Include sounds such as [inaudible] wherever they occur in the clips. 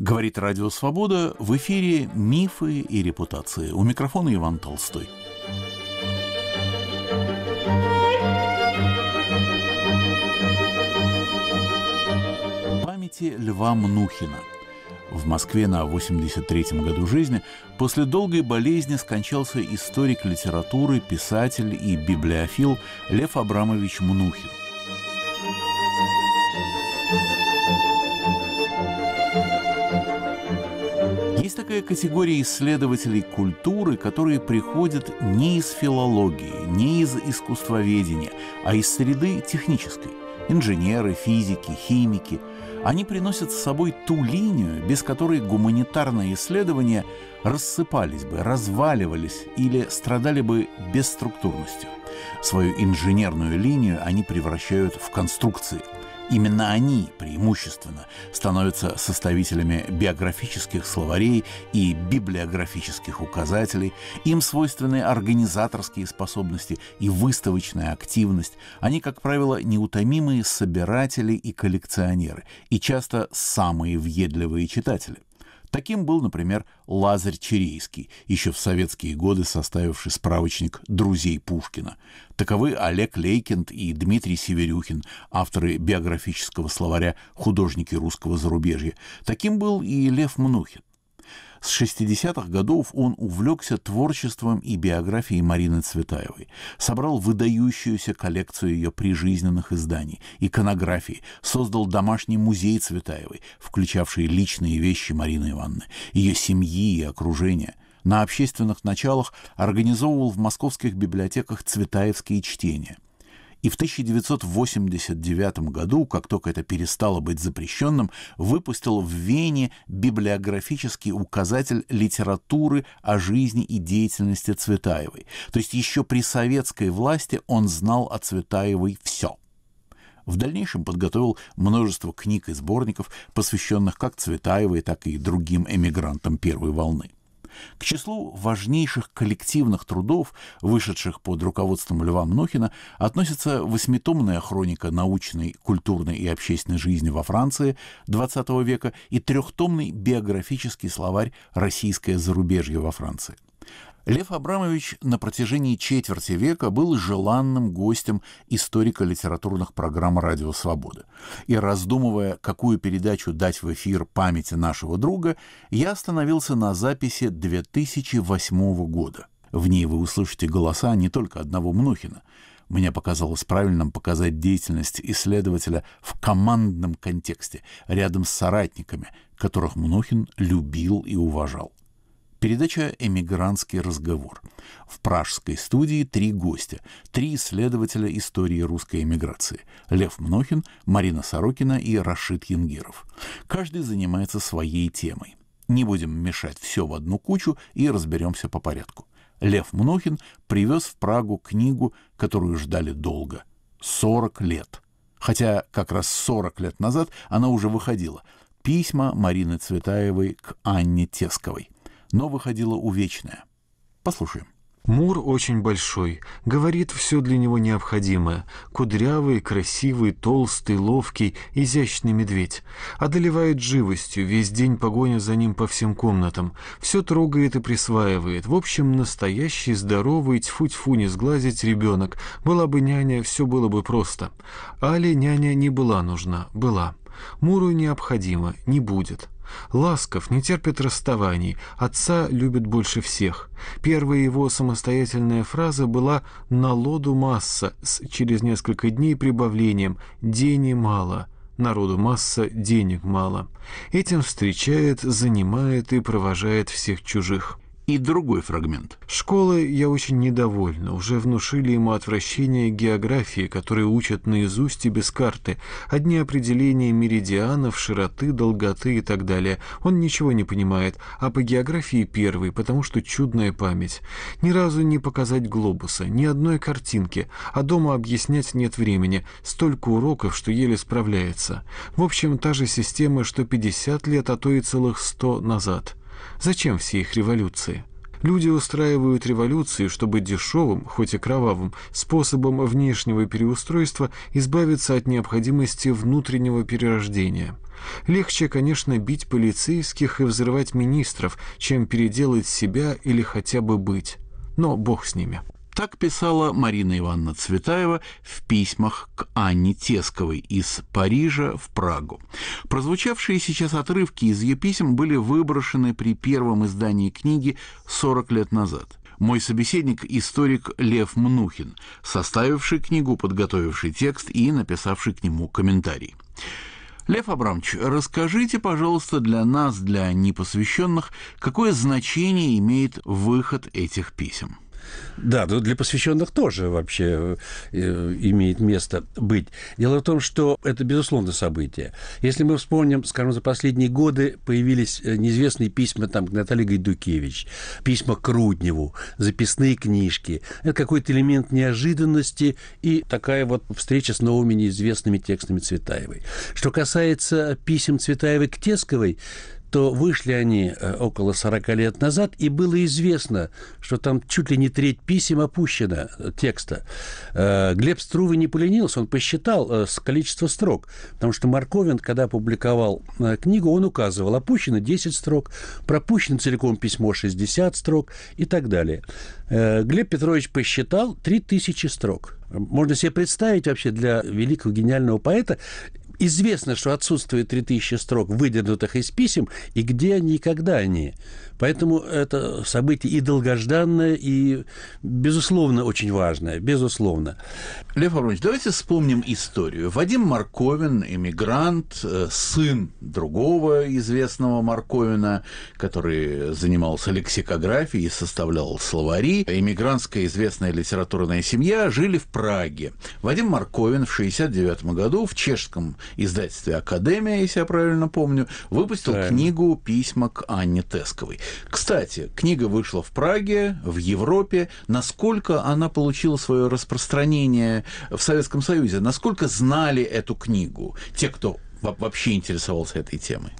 Говорит Радио Свобода в эфире «Мифы и репутации». У микрофона Иван Толстой. Памяти Льва Мнухина. В Москве на 83-м году жизни после долгой болезни скончался историк литературы, писатель и библиофил Лев Абрамович Мнухин – некая категория исследователей культуры, которые приходят не из филологии, не из искусствоведения, а из среды технической. Инженеры, физики, химики. Они приносят с собой ту линию, без которой гуманитарные исследования рассыпались бы, разваливались или страдали бы бесструктурностью. Свою инженерную линию они превращают в конструкции – Именно они преимущественно становятся составителями биографических словарей и библиографических указателей. Им свойственны организаторские способности и выставочная активность. Они, как правило, неутомимые собиратели и коллекционеры, и часто самые въедливые читатели. Таким был, например, Лазарь Чирийский, еще в советские годы составивший справочник «Друзей Пушкина». Таковы Олег Лейкинд и Дмитрий Северюхин, авторы биографического словаря «Художники русского зарубежья». Таким был и Лев Мнухин. С 60-х годов он увлекся творчеством и биографией Марины Цветаевой, собрал выдающуюся коллекцию ее прижизненных изданий, иконографии, создал домашний музей Цветаевой, включавший личные вещи Марины Ивановны, ее семьи и окружения – на общественных началах организовывал в московских библиотеках цветаевские чтения – и в 1989 году, как только это перестало быть запрещенным, выпустил в Вене библиографический указатель литературы о жизни и деятельности Цветаевой. То есть еще при советской власти он знал о Цветаевой все. В дальнейшем подготовил множество книг и сборников, посвященных как Цветаевой, так и другим эмигрантам первой волны. К числу важнейших коллективных трудов, вышедших под руководством Льва Мнохина, относится восьмитомная хроника научной, культурной и общественной жизни во Франции XX века и трехтомный биографический словарь «Российское зарубежье во Франции». Лев Абрамович на протяжении четверти века был желанным гостем историко-литературных программ «Радио Свобода». И раздумывая, какую передачу дать в эфир памяти нашего друга, я остановился на записи 2008 года. В ней вы услышите голоса не только одного Мнухина. Мне показалось правильным показать деятельность исследователя в командном контексте, рядом с соратниками, которых Мнухин любил и уважал. Передача «Эмигрантский разговор». В пражской студии три гостя, три исследователя истории русской эмиграции. Лев Мнохин, Марина Сорокина и Рашид Янгиров. Каждый занимается своей темой. Не будем мешать все в одну кучу и разберемся по порядку. Лев Мнохин привез в Прагу книгу, которую ждали долго. 40 лет. Хотя как раз 40 лет назад она уже выходила. Письма Марины Цветаевой к Анне Тесковой – но выходила увечная. Послушаем. Мур очень большой, говорит все для него необходимое. Кудрявый, красивый, толстый, ловкий, изящный медведь. Одолевает живостью, весь день погоня за ним по всем комнатам. Все трогает и присваивает. В общем, настоящий, здоровый, тьфу-тьфу, не сглазить ребенок. Была бы няня, все было бы просто. Али няня не была нужна, была. Муру необходимо, не будет. Ласков не терпит расставаний, отца любит больше всех. Первая его самостоятельная фраза была «на лоду масса» с через несколько дней прибавлением «дени мало». Народу масса, денег мало. Этим встречает, занимает и провожает всех чужих и другой фрагмент. Школы я очень недовольна. Уже внушили ему отвращение географии, которые учат наизусть и без карты. Одни определения меридианов, широты, долготы и так далее. Он ничего не понимает, а по географии первый, потому что чудная память. Ни разу не показать глобуса, ни одной картинки, а дома объяснять нет времени. Столько уроков, что еле справляется. В общем, та же система, что 50 лет, а то и целых 100 назад. Зачем все их революции? Люди устраивают революции, чтобы дешевым, хоть и кровавым, способом внешнего переустройства избавиться от необходимости внутреннего перерождения. Легче, конечно, бить полицейских и взрывать министров, чем переделать себя или хотя бы быть. Но бог с ними. Так писала Марина Ивановна Цветаева в письмах к Анне Тесковой из Парижа в Прагу. Прозвучавшие сейчас отрывки из ее писем были выброшены при первом издании книги 40 лет назад. Мой собеседник – историк Лев Мнухин, составивший книгу, подготовивший текст и написавший к нему комментарий. Лев Абрамович, расскажите, пожалуйста, для нас, для непосвященных, какое значение имеет выход этих писем? Да, но для посвященных тоже вообще э, имеет место быть. Дело в том, что это, безусловно, событие. Если мы вспомним, скажем, за последние годы появились э, неизвестные письма там, к Наталье Гайдукевич, письма к Рудневу, записные книжки. Это какой-то элемент неожиданности и такая вот встреча с новыми неизвестными текстами Цветаевой. Что касается писем Цветаевой к Тесковой, то вышли они э, около 40 лет назад, и было известно, что там чуть ли не треть писем опущена э, текста. Э, Глеб Струвы не поленился, он посчитал количество строк, потому что Марковин, когда публиковал книгу, он указывал, опущено 10 строк, пропущено целиком письмо 60 строк и так далее. Глеб Петрович посчитал 3000 строк. Можно себе представить вообще для великого гениального поэта известно, что отсутствует 3000 строк, выдернутых из писем, и где они, и когда они. Поэтому это событие и долгожданное, и, безусловно, очень важное, безусловно. Лев Абрамович, давайте вспомним историю. Вадим Марковин, эмигрант, э, сын другого известного Марковина, который занимался лексикографией и составлял словари. Эмигрантская известная литературная семья жили в Праге. Вадим Марковин в 1969 году в чешском издательстве «Академия», если я правильно помню, выпустил правильно. книгу «Письма к Анне Тесковой». Кстати, книга вышла в Праге, в Европе. Насколько она получила свое распространение в Советском Союзе? Насколько знали эту книгу те, кто вообще интересовался этой темой?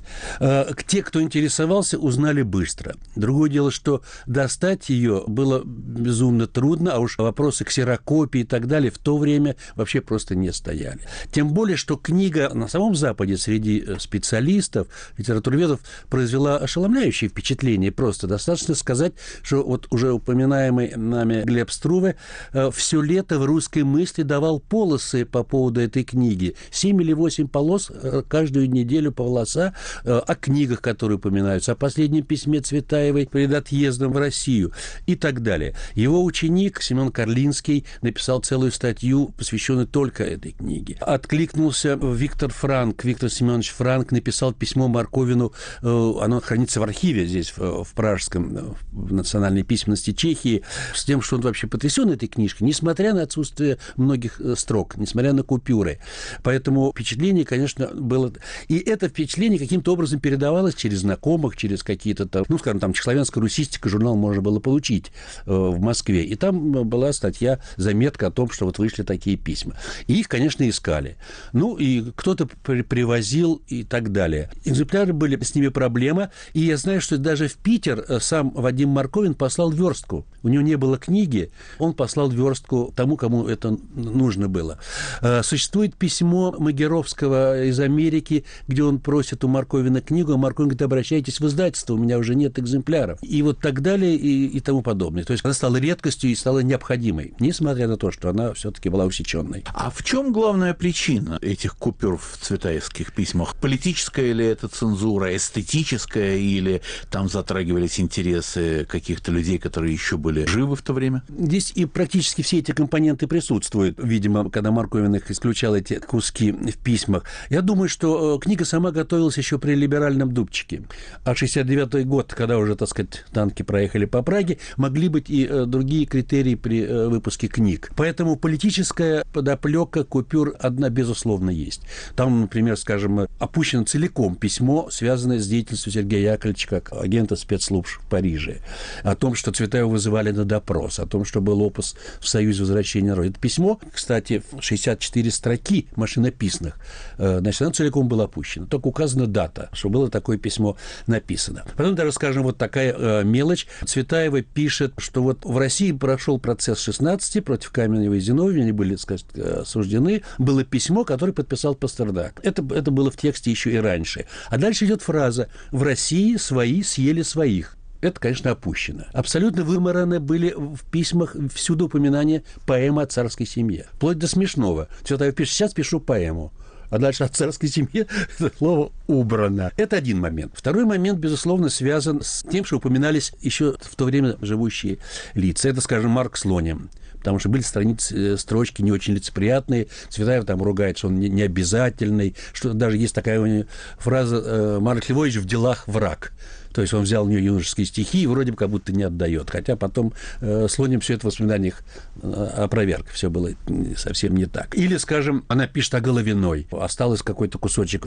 Э, те, кто интересовался, узнали быстро. Другое дело, что достать ее было безумно трудно, а уж вопросы ксерокопии и так далее в то время вообще просто не стояли. Тем более, что книга на самом Западе среди э, специалистов, литературоведов произвела ошеломляющее впечатление. Просто достаточно сказать, что вот уже упоминаемый нами Глеб Струве э, все лето в русской мысли давал полосы по поводу этой книги. Семь или восемь полос Э, каждую неделю по волоса э, о книгах, которые упоминаются, о последнем письме Цветаевой перед отъездом в Россию и так далее. Его ученик Семен Карлинский написал целую статью, посвященную только этой книге. Откликнулся Виктор Франк. Виктор Семенович Франк написал письмо Марковину. Э, оно хранится в архиве здесь, в, в Пражском, в национальной письменности Чехии, с тем, что он вообще потрясен этой книжкой, несмотря на отсутствие многих строк, несмотря на купюры. Поэтому впечатление, конечно, было... И это впечатление каким-то образом передавалось через знакомых, через какие-то там, ну, скажем, там, чехословенская русистика журнал можно было получить э, в Москве. И там э, была статья, заметка о том, что вот вышли такие письма. И их, конечно, искали. Ну, и кто-то при привозил и так далее. Экземпляры были, с ними проблема. И я знаю, что даже в Питер э, сам Вадим Марковин послал верстку. У него не было книги, он послал верстку тому, кому это нужно было. Э, существует письмо Магеровского из Америки, Америки, где он просит у Марковина книгу, а Марковин говорит, обращайтесь в издательство, у меня уже нет экземпляров. И вот так далее и, и тому подобное. То есть она стала редкостью и стала необходимой, несмотря на то, что она все-таки была усеченной. А в чем главная причина этих купюр в цветаевских письмах? Политическая ли это цензура, эстетическая, или там затрагивались интересы каких-то людей, которые еще были живы в то время? Здесь и практически все эти компоненты присутствуют. Видимо, когда Марковин их исключал, эти куски в письмах. Я думаю, думаю, что э, книга сама готовилась еще при либеральном Дубчике. А 69-й год, когда уже, так сказать, танки проехали по Праге, могли быть и э, другие критерии при э, выпуске книг. Поэтому политическая подоплека купюр одна, безусловно, есть. Там, например, скажем, опущено целиком письмо, связанное с деятельностью Сергея Яковлевича как агента спецслужб в Париже, о том, что Цветаева вызывали на допрос, о том, что был опус в Союзе возвращения народа. Это письмо, кстати, 64 строки машинописных, значит, оно целиком было опущено. Только указана дата, что было такое письмо написано. Потом даже, скажем, вот такая э, мелочь. Цветаева пишет, что вот в России прошел процесс 16 против Каменева и Зиновьева, они были, сказать, э, осуждены. Было письмо, которое подписал Пастернак. Это, это было в тексте еще и раньше. А дальше идет фраза «В России свои съели своих». Это, конечно, опущено. Абсолютно вымараны были в письмах всюду упоминания поэмы о царской семье. Вплоть до смешного. Цветаев пишет, сейчас пишу поэму а дальше от царской семьи [laughs] это слово убрано. Это один момент. Второй момент, безусловно, связан с тем, что упоминались еще в то время живущие лица. Это, скажем, Марк Слоним потому что были страницы, э, строчки не очень лицеприятные. Цветаев там ругает, что он необязательный, что даже есть такая у него фраза э, «Марк Львович в делах враг». То есть он взял у нее юношеские стихи и вроде бы как будто не отдает. Хотя потом э, Слоним все это в воспоминаниях э, опроверг. Все было совсем не так. Или, скажем, она пишет о Головиной. Осталось какой-то кусочек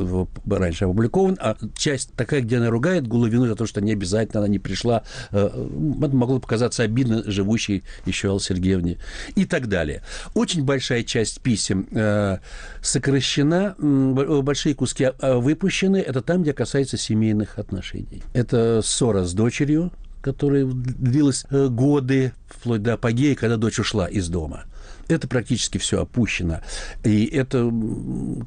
раньше опубликован, а часть такая, где она ругает Головину за то, что не обязательно она не пришла. Э, это могло показаться обидно живущей еще Алле Сергеевне и так далее. Очень большая часть писем э, сокращена, большие куски а, выпущены. Это там, где касается семейных отношений. Это э, ссора с дочерью, которая длилась э, годы, вплоть до апогея, когда дочь ушла из дома. Это практически все опущено. И это,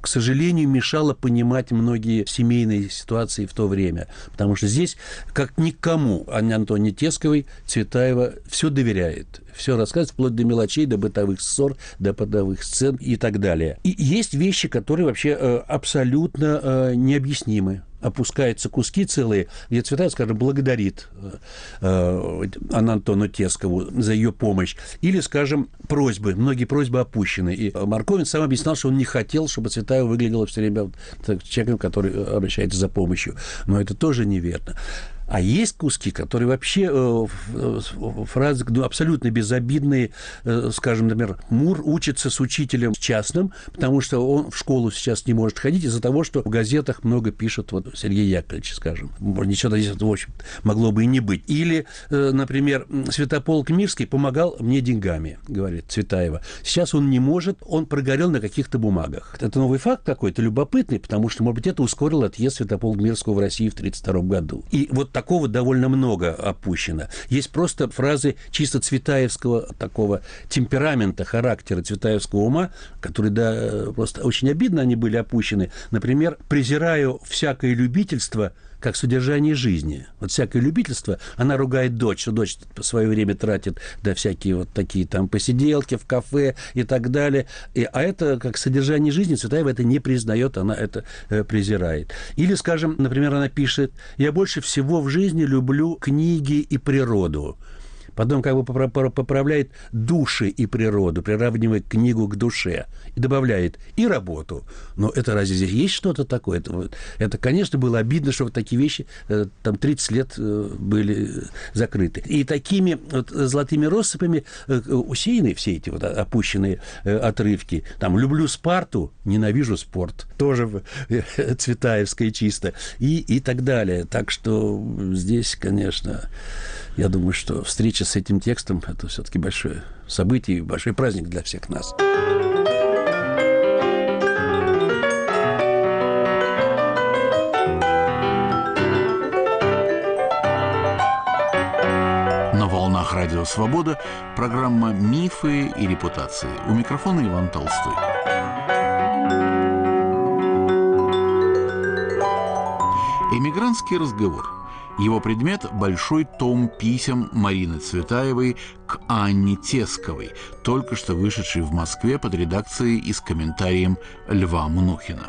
к сожалению, мешало понимать многие семейные ситуации в то время. Потому что здесь, как никому, Антоне Тесковой, Цветаева все доверяет. Все рассказывает, вплоть до мелочей, до бытовых ссор, до бытовых сцен и так далее. И есть вещи, которые вообще э, абсолютно э, необъяснимы опускаются куски целые, где Цветаева, скажем, благодарит э, э Антону Тескову за ее помощь. Или, скажем, просьбы. Многие просьбы опущены. И Марковин сам объяснял, что он не хотел, чтобы Цветаева выглядела все время человеком, который э, обращается за помощью. Но это тоже неверно. А есть куски, которые вообще э, э фразы ну, абсолютно безобидные. Э, скажем, например, Мур учится с учителем частным, потому что он в школу сейчас не может ходить из-за того, что в газетах много пишет вот Сергей Яковлевич, скажем. Ничего здесь, в общем могло бы и не быть. Или, э, например, Святополк Мирский помогал мне деньгами, говорит Цветаева. Сейчас он не может, он прогорел на каких-то бумагах. Это новый факт какой-то любопытный, потому что, может быть, это ускорило отъезд Святополка Мирского в России в 1932 году. И вот Такого довольно много опущено. Есть просто фразы чисто цветаевского такого темперамента, характера цветаевского ума, которые, да, э, просто очень обидно они были опущены. Например, «презираю всякое любительство – как содержание жизни. Вот всякое любительство, она ругает дочь, что дочь свое время тратит да всякие вот такие там посиделки в кафе и так далее. И, а это как содержание жизни Цветаева это не признает, она это э, презирает. Или, скажем, например, она пишет, я больше всего в жизни люблю книги и природу. Потом как бы поправляет души и природу, приравнивает книгу к душе. И добавляет и работу. Но это разве здесь есть что-то такое? Это, это, конечно, было обидно, что вот такие вещи э, там 30 лет э, были э, закрыты. И такими вот золотыми россыпями усеяны все эти вот опущенные отрывки. Там «люблю Спарту, ненавижу спорт». Тоже Цветаевское чисто. И, и так далее. Так что здесь, конечно, я думаю, что встреча с этим текстом – это все-таки большое событие и большой праздник для всех нас. На волнах Радио Свобода программа «Мифы и репутации». У микрофона Иван Толстой. Эмигрантский разговор. Его предмет – большой том писем Марины Цветаевой к Анне Тесковой, только что вышедшей в Москве под редакцией и с комментарием Льва Мнухина.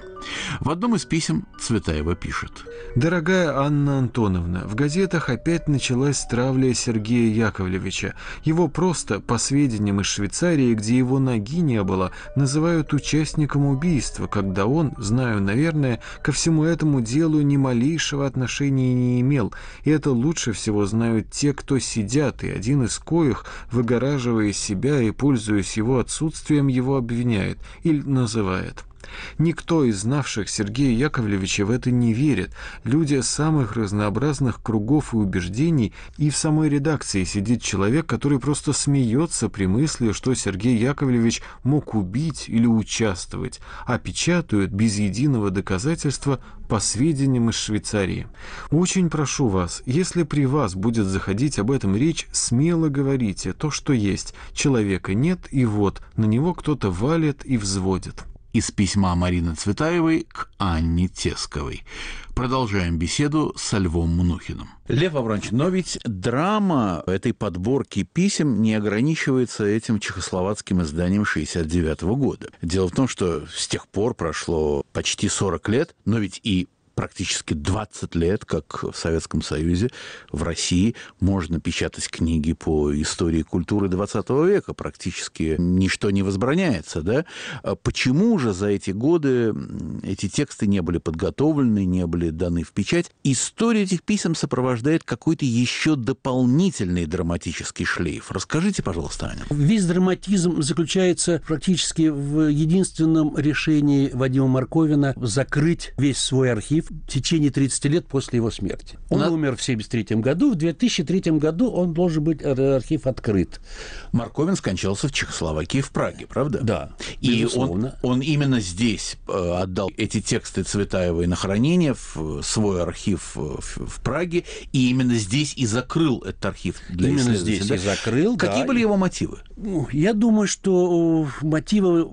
В одном из писем Цветаева пишет. «Дорогая Анна Антоновна, в газетах опять началась травля Сергея Яковлевича. Его просто, по сведениям из Швейцарии, где его ноги не было, называют участником убийства, когда он, знаю, наверное, ко всему этому делу ни малейшего отношения не имел. И это лучше всего знают те, кто сидят, и один из коих выгораживая себя и пользуясь его отсутствием, его обвиняет или называет – Никто из знавших Сергея Яковлевича в это не верит. Люди самых разнообразных кругов и убеждений, и в самой редакции сидит человек, который просто смеется при мысли, что Сергей Яковлевич мог убить или участвовать, а печатают без единого доказательства по сведениям из Швейцарии. Очень прошу вас, если при вас будет заходить об этом речь, смело говорите то, что есть. Человека нет, и вот, на него кто-то валит и взводит из письма Марины Цветаевой к Анне Тесковой. Продолжаем беседу со Львом Мнухиным. Лев Абрамович, но ведь драма этой подборки писем не ограничивается этим чехословацким изданием 69 года. Дело в том, что с тех пор прошло почти 40 лет, но ведь и практически 20 лет, как в Советском Союзе, в России можно печатать книги по истории культуры 20 века, практически ничто не возбраняется. Да? А почему же за эти годы эти тексты не были подготовлены, не были даны в печать? История этих писем сопровождает какой-то еще дополнительный драматический шлейф. Расскажите, пожалуйста, Аня. Весь драматизм заключается практически в единственном решении Вадима Марковина закрыть весь свой архив, в течение 30 лет после его смерти. Он На... умер в 1973 году. В 2003 году он должен быть э, э, архив открыт. Марковин скончался в Чехословакии, в Праге, правда? Да. И он, он именно здесь э, отдал эти тексты Цветаевой на хранение в свой архив в, в Праге, и именно здесь и закрыл этот архив для Именно здесь да? и закрыл. Какие да. были его мотивы? Ну, я думаю, что мотивы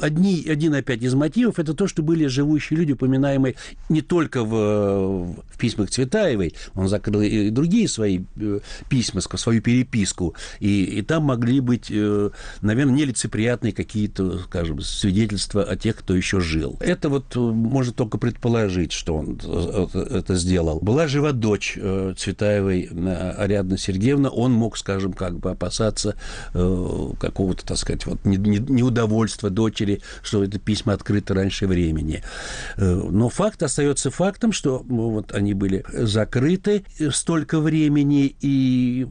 одни, один опять из мотивов это то, что были живущие люди, упоминаемые не только только в, в письмах Цветаевой, он закрыл и другие свои э, письма, свою переписку, и, и там могли быть, э, наверное, нелицеприятные какие-то, скажем, свидетельства о тех, кто еще жил. Это вот э, можно только предположить, что он это сделал. Была жива дочь Цветаевой, Ариадна Сергеевна, он мог, скажем, как бы опасаться какого-то, так сказать, вот неудовольства дочери, что это письма открыто раньше времени. Но факт остается является фактом, что ну, вот они были закрыты э, столько времени, и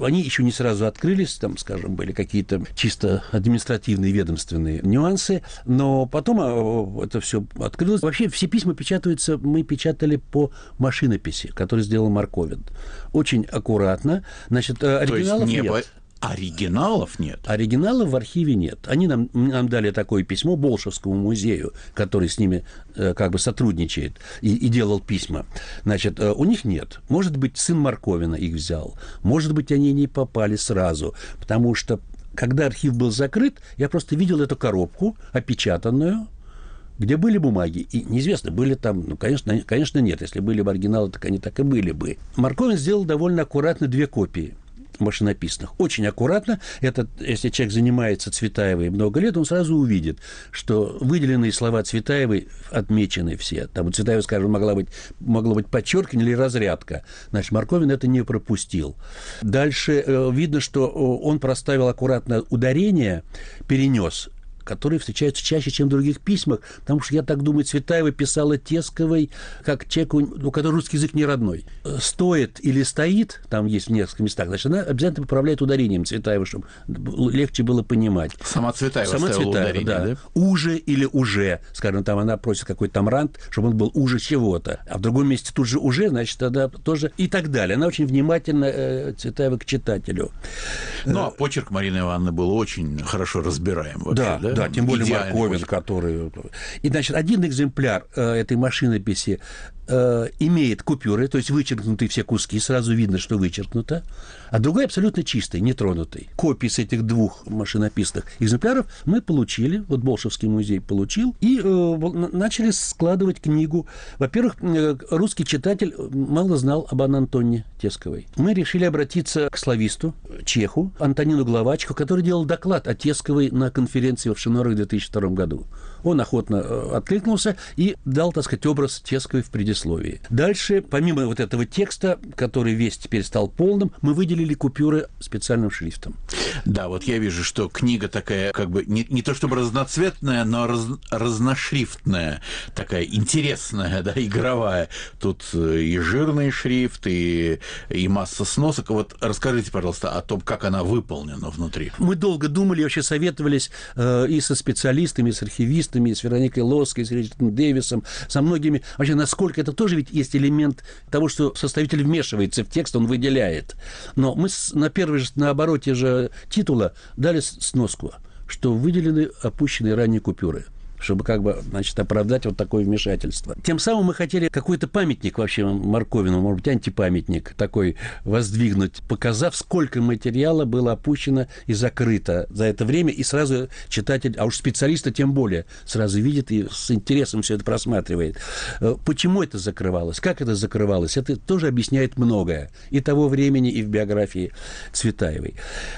они еще не сразу открылись, там, скажем, были какие-то чисто административные, ведомственные нюансы, но потом а, это все открылось. Вообще все письма печатаются, мы печатали по машинописи, которую сделал Марковин. Очень аккуратно. Значит, оригиналов э, То есть не нет. По Оригиналов нет? Оригиналов в архиве нет. Они нам, нам дали такое письмо Болшевскому музею, который с ними э, как бы сотрудничает и, и делал письма. Значит, э, у них нет. Может быть, сын Марковина их взял. Может быть, они не попали сразу, потому что когда архив был закрыт, я просто видел эту коробку, опечатанную, где были бумаги, и неизвестно, были там, ну, конечно, конечно, нет. Если были бы оригиналы, так они так и были бы. Марковин сделал довольно аккуратно две копии – машинописных. Очень аккуратно. Этот, если человек занимается Цветаевой много лет, он сразу увидит, что выделенные слова Цветаевой отмечены все. Там у цветаевой скажем, могла быть, могло быть подчеркивание или разрядка. Значит, Марковин это не пропустил. Дальше э, видно, что э, он проставил аккуратно ударение, перенес которые встречаются чаще, чем в других письмах, потому что, я так думаю, Цветаева писала Тесковой как человеку, у которого русский язык не родной. Стоит или стоит, там есть в нескольких местах, значит, она обязательно поправляет ударением Цветаева, чтобы легче было понимать. Сама Цветаева Сама Цветаева, ударение, да. да. Уже или уже, скажем, там она просит какой-то там рант, чтобы он был уже чего-то, а в другом месте тут же уже, значит, тогда тоже и так далее. Она очень внимательна э, Цветаева к читателю. Ну, а почерк Марины Ивановны был очень хорошо разбираем вообще, да? да? Да, тем более Маковин, который... И, значит, один экземпляр э, этой машинописи Э, имеет купюры, то есть вычеркнуты все куски, сразу видно, что вычеркнуто, а другой абсолютно чистый, нетронутый. Копии с этих двух машинописных экземпляров мы получили, вот Болшевский музей получил, и э, начали складывать книгу. Во-первых, э, русский читатель э, мало знал об Анне Тесковой. Мы решили обратиться к слависту, чеху, Антонину Главачку, который делал доклад о Тесковой на конференции в Шинорах в 2002 году. Он охотно э, откликнулся и дал, так сказать, образ Тесковой в предисловии. Дальше, помимо вот этого текста, который весь теперь стал полным, мы выделили купюры специальным шрифтом. Да, вот я вижу, что книга такая, как бы, не, не то чтобы разноцветная, но раз, разношрифтная, такая интересная, [laughs] да, игровая. Тут э, и жирный шрифт, и, и масса сносок. Вот расскажите, пожалуйста, о том, как она выполнена внутри. Мы долго думали, вообще советовались э, и со специалистами, и с архивистами, артистами, с Вероникой Лоской, с Ричардом Дэвисом, со многими. Вообще, насколько это тоже ведь есть элемент того, что составитель вмешивается в текст, он выделяет. Но мы на первой же, на обороте же титула дали сноску, что выделены опущенные ранние купюры – чтобы как бы, значит, оправдать вот такое вмешательство. Тем самым мы хотели какой-то памятник вообще Марковину, может быть, антипамятник такой воздвигнуть, показав, сколько материала было опущено и закрыто за это время, и сразу читатель, а уж специалиста тем более, сразу видит и с интересом все это просматривает. Э, почему это закрывалось? Как это закрывалось? Это тоже объясняет многое и того времени, и в биографии Цветаевой.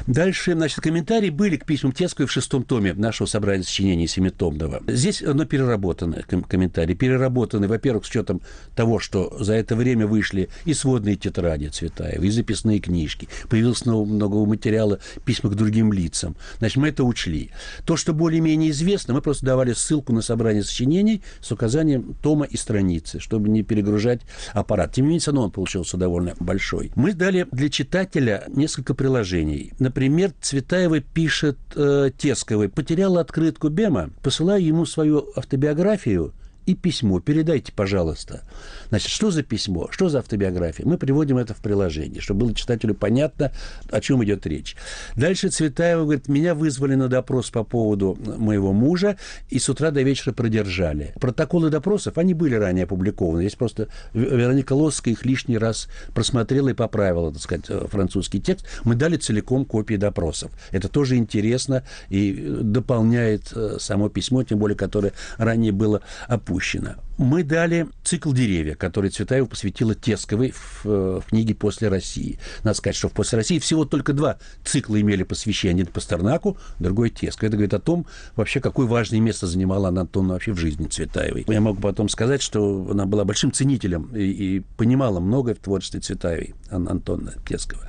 Дальше, значит, комментарии были к письмам Тецкой в шестом томе нашего собрания сочинений семитомного. Здесь оно переработано, ком- комментарий. Переработаны, во-первых, с учетом того, что за это время вышли и сводные тетради Цветаева, и записные книжки. Появилось много, много материала, письма к другим лицам. Значит, мы это учли. То, что более-менее известно, мы просто давали ссылку на собрание сочинений с указанием тома и страницы, чтобы не перегружать аппарат. Тем не менее, он получился довольно большой. Мы дали для читателя несколько приложений. Например, Цветаева пишет э, Тесковой, потеряла открытку Бема, посылаю ему ему свою автобиографию – и письмо. Передайте, пожалуйста. Значит, что за письмо, что за автобиография? Мы приводим это в приложение, чтобы было читателю понятно, о чем идет речь. Дальше Цветаева говорит, меня вызвали на допрос по поводу моего мужа и с утра до вечера продержали. Протоколы допросов, они были ранее опубликованы. Здесь просто Вероника Лоска их лишний раз просмотрела и поправила, так сказать, э, французский текст. Мы дали целиком копии допросов. Это тоже интересно и э, дополняет э, само письмо, тем более, которое ранее было опубликовано допущено мы дали цикл «Деревья», который Цветаева посвятила Тесковой в, э, в книге «После России». Надо сказать, что в «После России» всего только два цикла имели посвящение. Один Пастернаку, другой Тесковой. Это говорит о том, вообще, какое важное место занимала Анна вообще в жизни Цветаевой. Я могу потом сказать, что она была большим ценителем и, и понимала многое в творчестве Цветаевой, Анна Антоновна Тескова.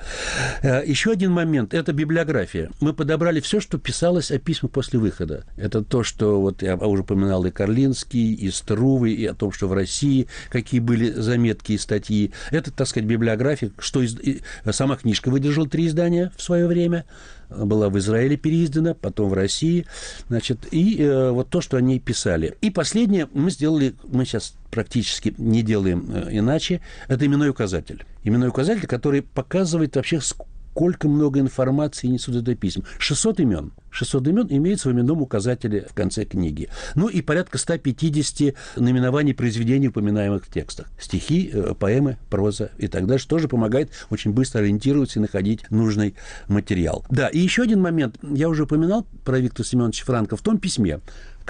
Э, еще один момент – это библиография. Мы подобрали все, что писалось о письмах после выхода. Это то, что вот я уже упоминал и Карлинский, и Струвы, и о том, что в России какие были заметки и статьи. Это, так сказать, библиография, что из... сама книжка выдержала три издания в свое время, была в Израиле переиздана, потом в России, значит, и э, вот то, что они писали. И последнее мы сделали, мы сейчас практически не делаем э, иначе, это именной указатель. Именной указатель, который показывает вообще, сколько много информации несут это письма. 600 имен. 600 имен имеется в именном указателе в конце книги. Ну и порядка 150 наименований произведений, упоминаемых в текстах. Стихи, э, поэмы, проза и так далее, что тоже помогает очень быстро ориентироваться и находить нужный материал. Да, и еще один момент. Я уже упоминал про Виктора Семеновича Франка в том письме,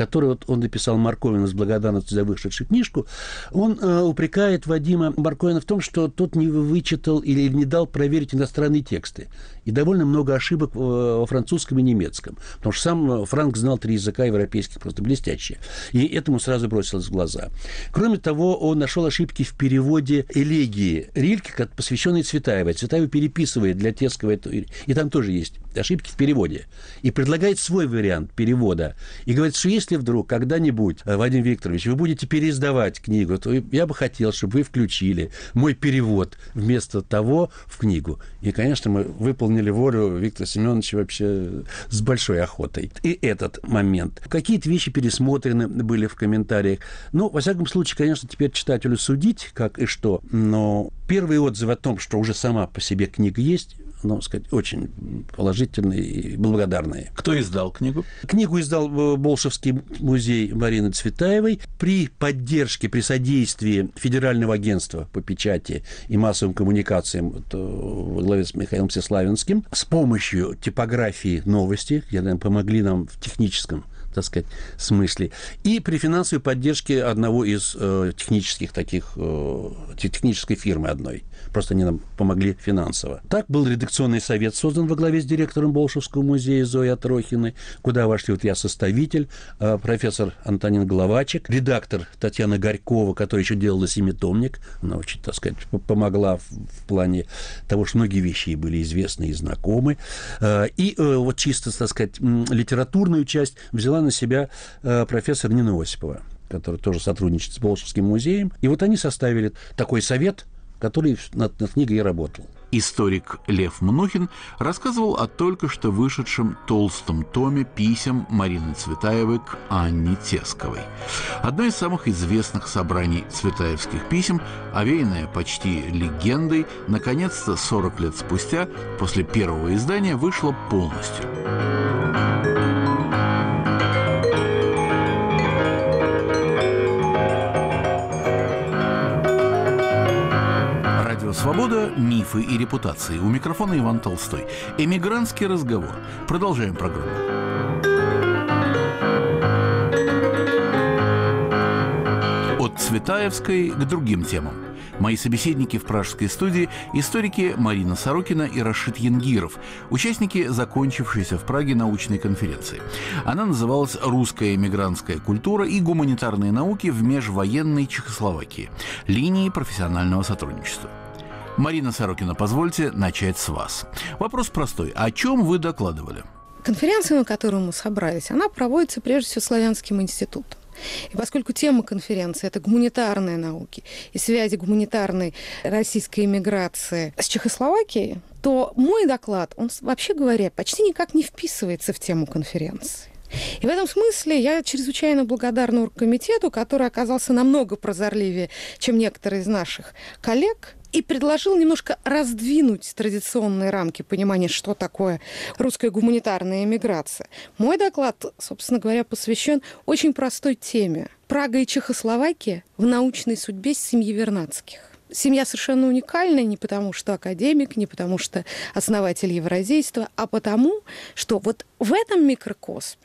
который вот он написал Марковина с благодарностью за вышедшую книжку, он э, упрекает Вадима Марковина в том, что тот не вычитал или не дал проверить иностранные тексты. И довольно много ошибок э, во французском и немецком. Потому что сам э, Франк знал три языка европейских просто блестящие. И этому сразу бросилось в глаза. Кроме того, он нашел ошибки в переводе элегии Рильки, посвященной Цветаевой. Цветаева переписывает для Тескова. И там тоже есть ошибки в переводе. И предлагает свой вариант перевода. И говорит, что если если вдруг когда-нибудь, э, Вадим Викторович, вы будете переиздавать книгу, то я бы хотел, чтобы вы включили мой перевод вместо того в книгу. И, конечно, мы выполнили волю Виктора Семеновича вообще с большой охотой. И этот момент. Какие-то вещи пересмотрены были в комментариях. Ну, во всяком случае, конечно, теперь читателю судить, как и что, но первые отзывы о том, что уже сама по себе книга есть, ну, сказать, очень положительные и благодарные. Кто издал книгу? Книгу издал э, Болшевский музей Марины Цветаевой при поддержке, при содействии Федерального агентства по печати и массовым коммуникациям э, во главе с Михаилом Всеславинским, с помощью типографии «Новости», где нам помогли нам в техническом так сказать, смысле. И при финансовой поддержке одного из э, технических таких, э, технической фирмы одной. Просто они нам помогли финансово. Так был редакционный совет создан во главе с директором Болшевского музея Зои Атрохиной, куда вошли вот я составитель, э, профессор Антонин Головачек, редактор Татьяна Горькова, которая еще делала семитомник. Она очень, так сказать, помогла в, в плане того, что многие вещи ей были известны и знакомы. Э, и э, вот чисто, так сказать, литературную часть взяла на себя э, профессор Нина Осипова, которая тоже сотрудничает с Болшевским музеем. И вот они составили такой совет, который над, над книгой и работал. Историк Лев Мнухин рассказывал о только что вышедшем толстом томе писем Марины Цветаевой к Анне Тесковой. Одно из самых известных собраний цветаевских писем, овеянное почти легендой, наконец-то 40 лет спустя, после первого издания, вышло полностью. Свобода, мифы и репутации. У микрофона Иван Толстой. Эмигрантский разговор. Продолжаем программу. От Цветаевской к другим темам. Мои собеседники в пражской студии – историки Марина Сорокина и Рашид Янгиров, участники закончившейся в Праге научной конференции. Она называлась «Русская эмигрантская культура и гуманитарные науки в межвоенной Чехословакии. Линии профессионального сотрудничества». Марина Сорокина, позвольте начать с вас. Вопрос простой. О чем вы докладывали? Конференция, на которую мы собрались, она проводится прежде всего Славянским институтом. И поскольку тема конференции – это гуманитарные науки и связи гуманитарной российской иммиграции с Чехословакией, то мой доклад, он, вообще говоря, почти никак не вписывается в тему конференции. И в этом смысле я чрезвычайно благодарна оргкомитету, который оказался намного прозорливее, чем некоторые из наших коллег, и предложил немножко раздвинуть традиционные рамки понимания, что такое русская гуманитарная эмиграция. Мой доклад, собственно говоря, посвящен очень простой теме. Прага и Чехословакия в научной судьбе семьи Вернадских семья совершенно уникальная не потому, что академик, не потому, что основатель евразийства, а потому, что вот в этом микрокосме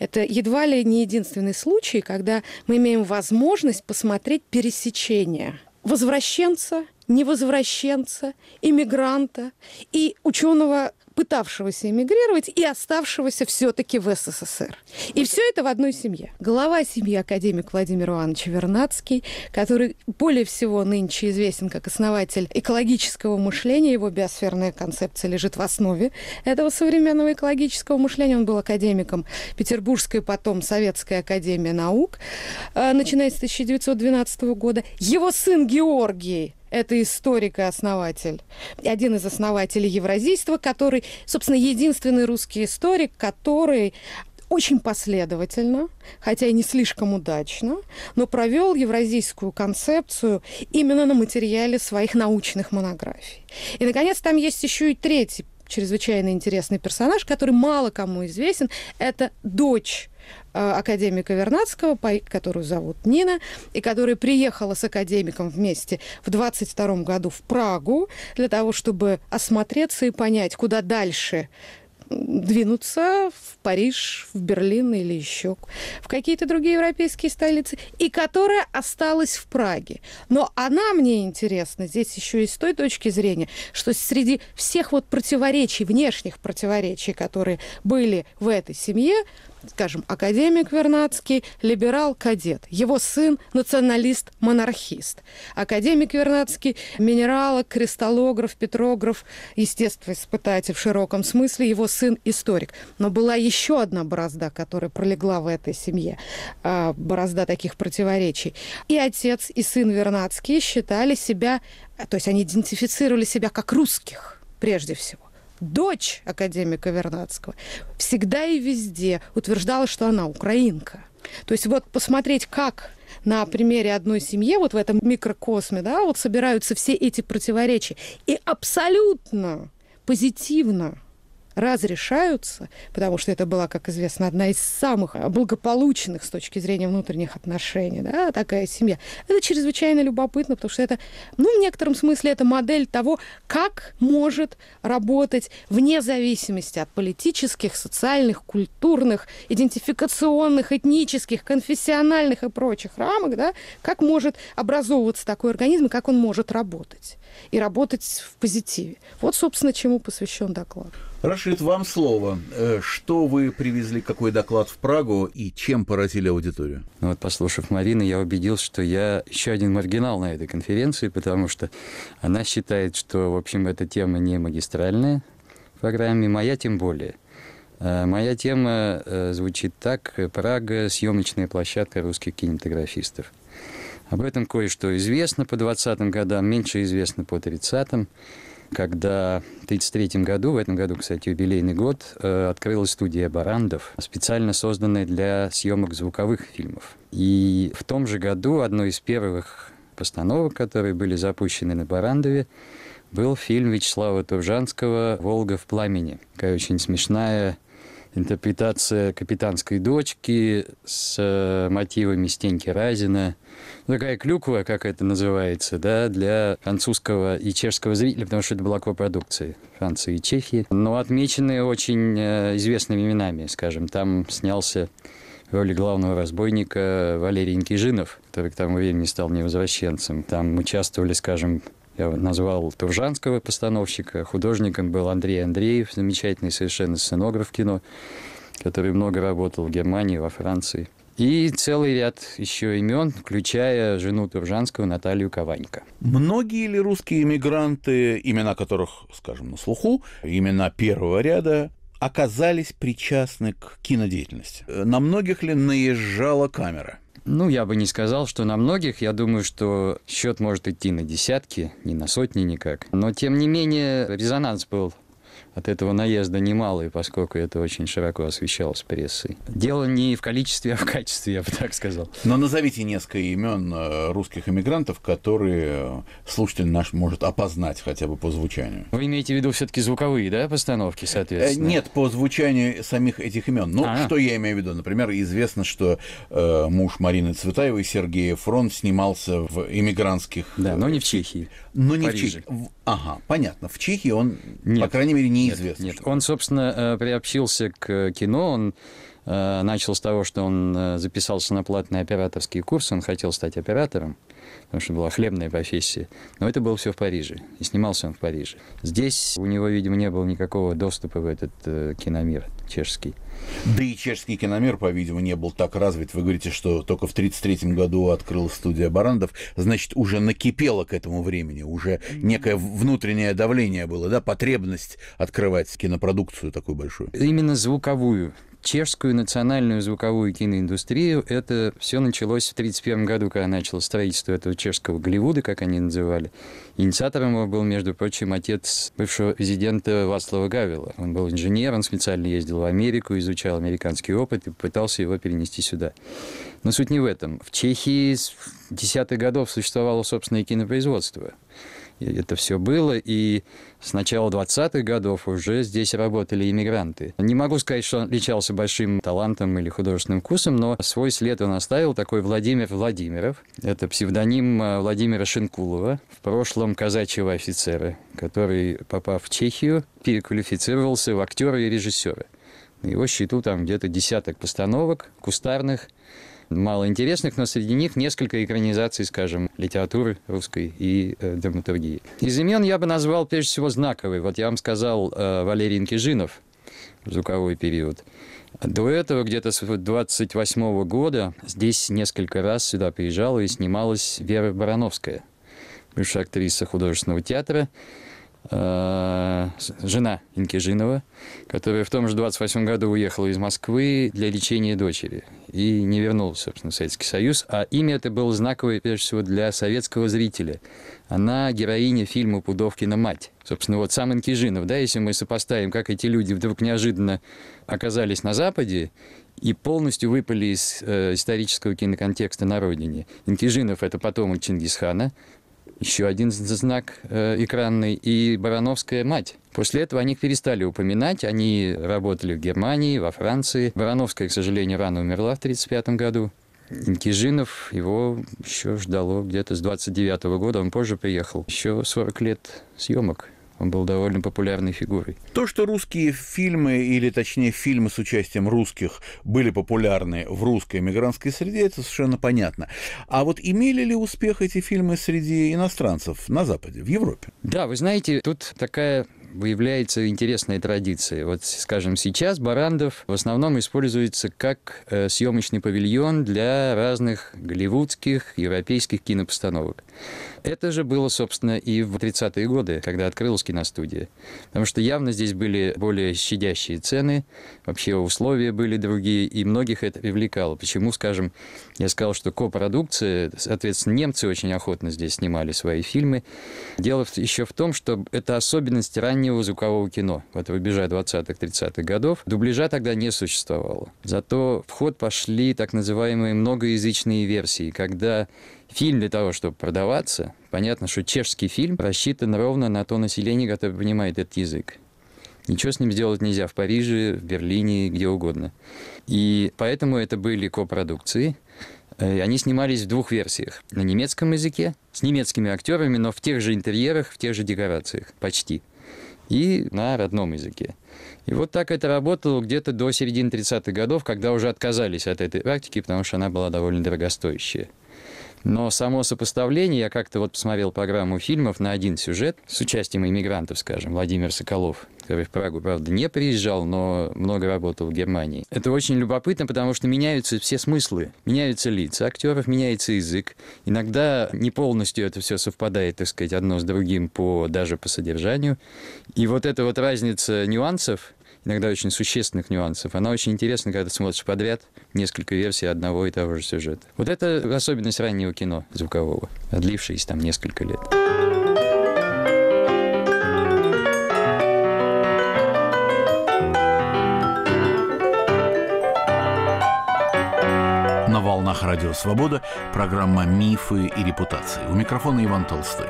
это едва ли не единственный случай, когда мы имеем возможность посмотреть пересечение возвращенца невозвращенца, иммигранта и ученого, пытавшегося эмигрировать и оставшегося все-таки в СССР. И все это в одной семье. Глава семьи академик Владимир Иванович Вернадский, который более всего нынче известен как основатель экологического мышления, его биосферная концепция лежит в основе этого современного экологического мышления. Он был академиком Петербургской, потом Советской академии наук, э, начиная с 1912 года. Его сын Георгий это историк и основатель. Один из основателей евразийства, который, собственно, единственный русский историк, который очень последовательно, хотя и не слишком удачно, но провел евразийскую концепцию именно на материале своих научных монографий. И, наконец, там есть еще и третий чрезвычайно интересный персонаж, который мало кому известен. Это дочь э, академика Вернадского, которую зовут Нина, и которая приехала с академиком вместе в 22 году в Прагу для того, чтобы осмотреться и понять, куда дальше двинуться в Париж, в Берлин или еще в какие-то другие европейские столицы, и которая осталась в Праге. Но она мне интересна здесь еще и с той точки зрения, что среди всех вот противоречий, внешних противоречий, которые были в этой семье, скажем, академик Вернадский, либерал-кадет. Его сын – националист-монархист. Академик Вернадский – минералог, кристаллограф, петрограф, испытатель в широком смысле. Его сын – историк. Но была еще одна борозда, которая пролегла в этой семье. А, борозда таких противоречий. И отец, и сын Вернадский считали себя, то есть они идентифицировали себя как русских прежде всего дочь академика Вернадского, всегда и везде утверждала, что она украинка. То есть вот посмотреть, как на примере одной семьи, вот в этом микрокосме, да, вот собираются все эти противоречия. И абсолютно позитивно разрешаются, потому что это была, как известно, одна из самых благополучных с точки зрения внутренних отношений, да, такая семья. Это чрезвычайно любопытно, потому что это, ну, в некотором смысле, это модель того, как может работать вне зависимости от политических, социальных, культурных, идентификационных, этнических, конфессиональных и прочих рамок, да, как может образовываться такой организм и как он может работать. И работать в позитиве. Вот, собственно, чему посвящен доклад. Рашид, вам слово. Э, что вы привезли, какой доклад в Прагу и чем поразили аудиторию? Ну вот, послушав Марину, я убедился, что я еще один маргинал на этой конференции, потому что она считает, что, в общем, эта тема не магистральная в программе, моя тем более. Э, моя тема э, звучит так. Прага – съемочная площадка русских кинематографистов. Об этом кое-что известно по 20-м годам, меньше известно по 30-м когда в 1933 году, в этом году, кстати, юбилейный год, э, открылась студия «Барандов», специально созданная для съемок звуковых фильмов. И в том же году одной из первых постановок, которые были запущены на «Барандове», был фильм Вячеслава Туржанского «Волга в пламени». Такая очень смешная интерпретация капитанской дочки с э, мотивами Стеньки Разина, такая клюква, как это называется, да, для французского и чешского зрителя, потому что это была копродукция Франции и Чехии. Но отмечены очень э, известными именами, скажем. Там снялся в роли главного разбойника Валерий Никижинов, который к тому времени стал невозвращенцем. Там участвовали, скажем, я назвал Туржанского постановщика, художником был Андрей Андреев, замечательный совершенно сценограф кино, который много работал в Германии, во Франции. И целый ряд еще имен, включая жену Туржанского Наталью Кованько. Многие ли русские иммигранты, имена которых, скажем, на слуху, имена первого ряда, оказались причастны к кинодеятельности? На многих ли наезжала камера? Ну, я бы не сказал, что на многих. Я думаю, что счет может идти на десятки, не на сотни никак. Но, тем не менее, резонанс был от этого наезда немалый, поскольку это очень широко освещалось прессой. Дело не в количестве, а в качестве, я бы так сказал. Но назовите несколько имен э, русских иммигрантов, которые э, слушатель наш может опознать хотя бы по звучанию. Вы имеете в виду все-таки звуковые, да, постановки, э, соответственно? Нет, по звучанию самих этих имен. Ну, А-а. что я имею в виду? Например, известно, что э, муж Марины Цветаевой, Сергей Фронт, снимался в иммигрантских. Да, но не в Чехии. Но не Париже. в Чехии. Ага, понятно. В Чехии он, Нет. по крайней мере, не неизвестно. Нет, нет. он, собственно, э, приобщился к э, кино, он э, начал с того, что он записался на платные операторские курсы, он хотел стать оператором, потому что была хлебная профессия. Но это было все в Париже, и снимался он в Париже. Здесь у него, видимо, не было никакого доступа в этот киномир чешский. Да и чешский киномер, по-видимому, не был так развит. Вы говорите, что только в 1933 году открыл студия Барандов. Значит, уже накипело к этому времени, уже некое внутреннее давление было, да, потребность открывать кинопродукцию такую большую. Именно звуковую чешскую национальную звуковую киноиндустрию. Это все началось в 1931 году, когда начало строительство этого чешского Голливуда, как они называли. Инициатором его был, между прочим, отец бывшего президента Вацлава Гавила. Он был инженер, он специально ездил в Америку, изучал американский опыт и пытался его перенести сюда. Но суть не в этом. В Чехии с десятых годов существовало собственное кинопроизводство – это все было, и с начала 20-х годов уже здесь работали иммигранты. Не могу сказать, что он отличался большим талантом или художественным вкусом, но свой след он оставил, такой Владимир Владимиров. Это псевдоним э, Владимира Шинкулова, в прошлом казачьего офицера, который, попав в Чехию, переквалифицировался в актера и режиссера. На его счету там где-то десяток постановок кустарных, мало интересных, но среди них несколько экранизаций, скажем, литературы русской и э, драматургии. Из имен я бы назвал прежде всего знаковый. Вот я вам сказал э, Валерий Инкижинов, звуковой период. До этого, где-то с 28 года, здесь несколько раз сюда приезжала и снималась Вера Барановская, бывшая актриса художественного театра, Э, жена Инкижинова, которая в том же 28 году уехала из Москвы для лечения дочери и не вернулась, собственно, в Советский Союз. А имя это было знаковое, прежде всего, для советского зрителя. Она героиня фильма «Пудовкина мать». Собственно, вот сам Инкижинов, да, если мы сопоставим, как эти люди вдруг неожиданно оказались на Западе и полностью выпали из э, исторического киноконтекста на родине. Инкижинов – это потомок Чингисхана, еще один знак э, экранный, и Барановская мать. После этого они их перестали упоминать, они работали в Германии, во Франции. Барановская, к сожалению, рано умерла в 1935 году. Кижинов, его еще ждало где-то с 29 -го года, он позже приехал. Еще 40 лет съемок он был довольно популярной фигурой. То, что русские фильмы, или точнее фильмы с участием русских, были популярны в русской эмигрантской среде, это совершенно понятно. А вот имели ли успех эти фильмы среди иностранцев на Западе, в Европе? Да, вы знаете, тут такая выявляется интересная традиция. Вот, скажем, сейчас Барандов в основном используется как э, съемочный павильон для разных голливудских, европейских кинопостановок. Это же было, собственно, и в 30-е годы, когда открылась киностудия. Потому что явно здесь были более щадящие цены, вообще условия были другие, и многих это привлекало. Почему, скажем, я сказал, что копродукция, соответственно, немцы очень охотно здесь снимали свои фильмы. Дело еще в том, что это особенность раннего звукового кино, вот рубежа 20-30-х годов. Дубляжа тогда не существовало. Зато в ход пошли так называемые многоязычные версии, когда фильм для того, чтобы продаваться, понятно, что чешский фильм рассчитан ровно на то население, которое понимает этот язык. Ничего с ним сделать нельзя в Париже, в Берлине, где угодно. И поэтому это были копродукции. Э, они снимались в двух версиях. На немецком языке, с немецкими актерами, но в тех же интерьерах, в тех же декорациях, почти. И на родном языке. И вот так это работало где-то до середины 30-х годов, когда уже отказались от этой практики, потому что она была довольно дорогостоящая. Но само сопоставление, я как-то вот посмотрел программу фильмов на один сюжет с участием иммигрантов, скажем, Владимир Соколов, который в Прагу, правда, не приезжал, но много работал в Германии. Это очень любопытно, потому что меняются все смыслы. Меняются лица актеров, меняется язык. Иногда не полностью это все совпадает, так сказать, одно с другим по, даже по содержанию. И вот эта вот разница нюансов, иногда очень существенных нюансов. Она очень интересна, когда ты смотришь подряд несколько версий одного и того же сюжета. Вот это особенность раннего кино звукового, длившееся там несколько лет. На волнах Радио Свобода программа «Мифы и репутации». У микрофона Иван Толстой.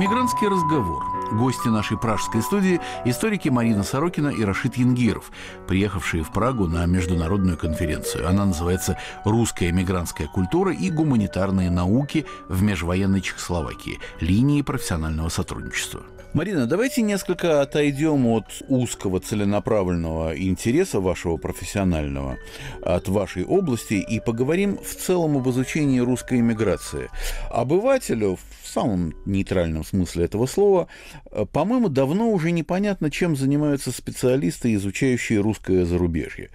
Эмигрантский разговор. Гости нашей пражской студии – историки Марина Сорокина и Рашид Янгиров, приехавшие в Прагу на международную конференцию. Она называется «Русская эмигрантская культура и гуманитарные науки в межвоенной Чехословакии. Линии профессионального сотрудничества». Марина, давайте несколько отойдем от узкого целенаправленного интереса вашего профессионального, от вашей области, и поговорим в целом об изучении русской иммиграции. Обывателю, в самом нейтральном смысле этого слова, э, по-моему, давно уже непонятно, чем занимаются специалисты, изучающие русское зарубежье.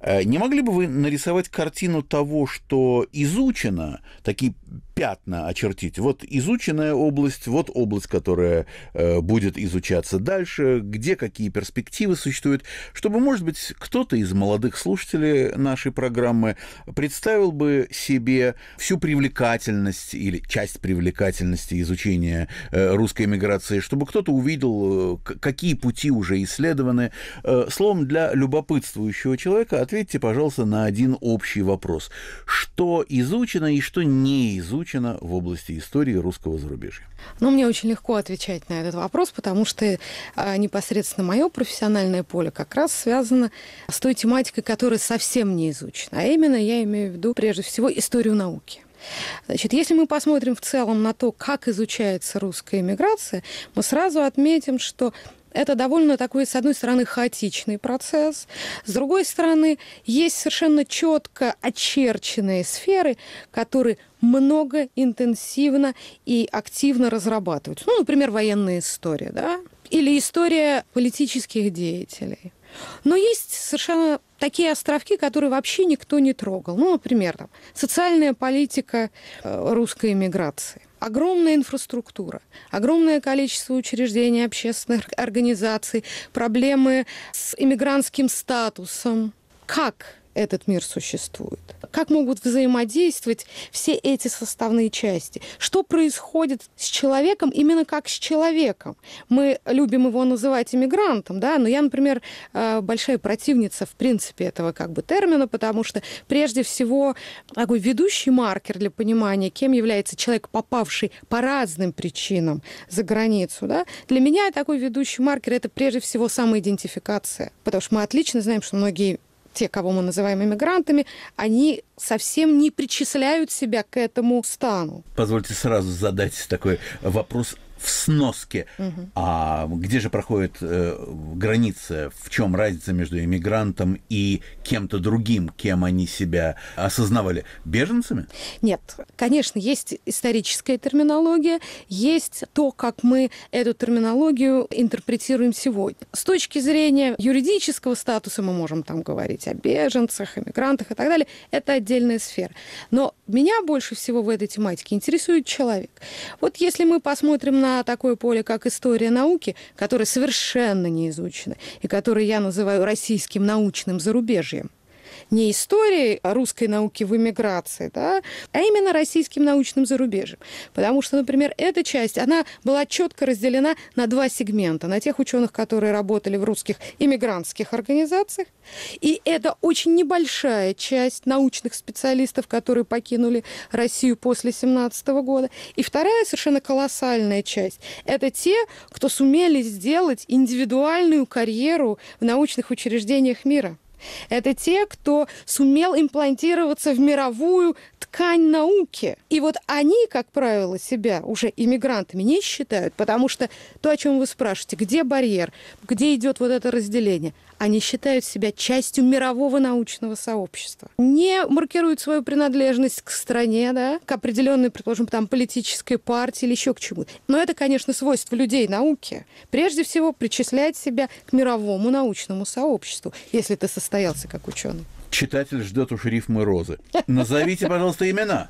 Э, не могли бы вы нарисовать картину того, что изучено, такие пятна очертить. Вот изученная область, вот область, которая э, будет изучаться дальше, где какие перспективы существуют, чтобы, может быть, кто-то из молодых слушателей нашей программы представил бы себе всю привлекательность или часть привлекательности изучения э, русской миграции, чтобы кто-то увидел, э, какие пути уже исследованы. Словом, для любопытствующего человека ответьте, пожалуйста, на один общий вопрос. Что изучено и что не изучено изучена в области истории русского зарубежья? Ну, мне очень легко отвечать на этот вопрос, потому что а, непосредственно мое профессиональное поле как раз связано с той тематикой, которая совсем не изучена. А именно я имею в виду, прежде всего, историю науки. Значит, если мы посмотрим в целом на то, как изучается русская иммиграция, мы сразу отметим, что это довольно такой, с одной стороны, хаотичный процесс, с другой стороны, есть совершенно четко очерченные сферы, которые много, интенсивно и активно разрабатываются. Ну, например, военная история, да? Или история политических деятелей. Но есть совершенно такие островки, которые вообще никто не трогал. Ну, например, там, социальная политика э, русской эмиграции огромная инфраструктура, огромное количество учреждений, общественных организаций, проблемы с иммигрантским статусом. Как этот мир существует. Как могут взаимодействовать все эти составные части? Что происходит с человеком именно как с человеком? Мы любим его называть иммигрантом, да, но я, например, э, большая противница, в принципе, этого как бы термина, потому что прежде всего такой ведущий маркер для понимания, кем является человек, попавший по разным причинам за границу, да, для меня такой ведущий маркер – это прежде всего самоидентификация, потому что мы отлично знаем, что многие те, кого мы называем иммигрантами, они совсем не причисляют себя к этому стану. Позвольте сразу задать такой вопрос в сноске. Угу. А где же проходит э, граница? В чем разница между иммигрантом и кем-то другим, кем они себя осознавали? Беженцами? Нет. Конечно, есть историческая терминология, есть то, как мы эту терминологию интерпретируем сегодня. С точки зрения юридического статуса мы можем там говорить о беженцах, иммигрантах и так далее. Это отдельная сфера. Но меня больше всего в этой тематике интересует человек. Вот если мы посмотрим на на такое поле, как история науки, которые совершенно не изучены и которые я называю российским научным зарубежьем не историей русской науки в эмиграции, да, а именно российским научным зарубежьем. Потому что, например, эта часть, она была четко разделена на два сегмента. На тех ученых, которые работали в русских иммигрантских организациях. И это очень небольшая часть научных специалистов, которые покинули Россию после 17 года. И вторая совершенно колоссальная часть – это те, кто сумели сделать индивидуальную карьеру в научных учреждениях мира. Это те, кто сумел имплантироваться в мировую ткань науки. И вот они, как правило, себя уже иммигрантами не считают, потому что то, о чем вы спрашиваете, где барьер, где идет вот это разделение, они считают себя частью мирового научного сообщества. Не маркируют свою принадлежность к стране, да, к определенной, предположим, там, политической партии или еще к чему. Но это, конечно, свойство людей науки. Прежде всего, причислять себя к мировому научному сообществу, если ты состоялся как ученый. Читатель ждет у рифмы розы. Назовите, пожалуйста, имена.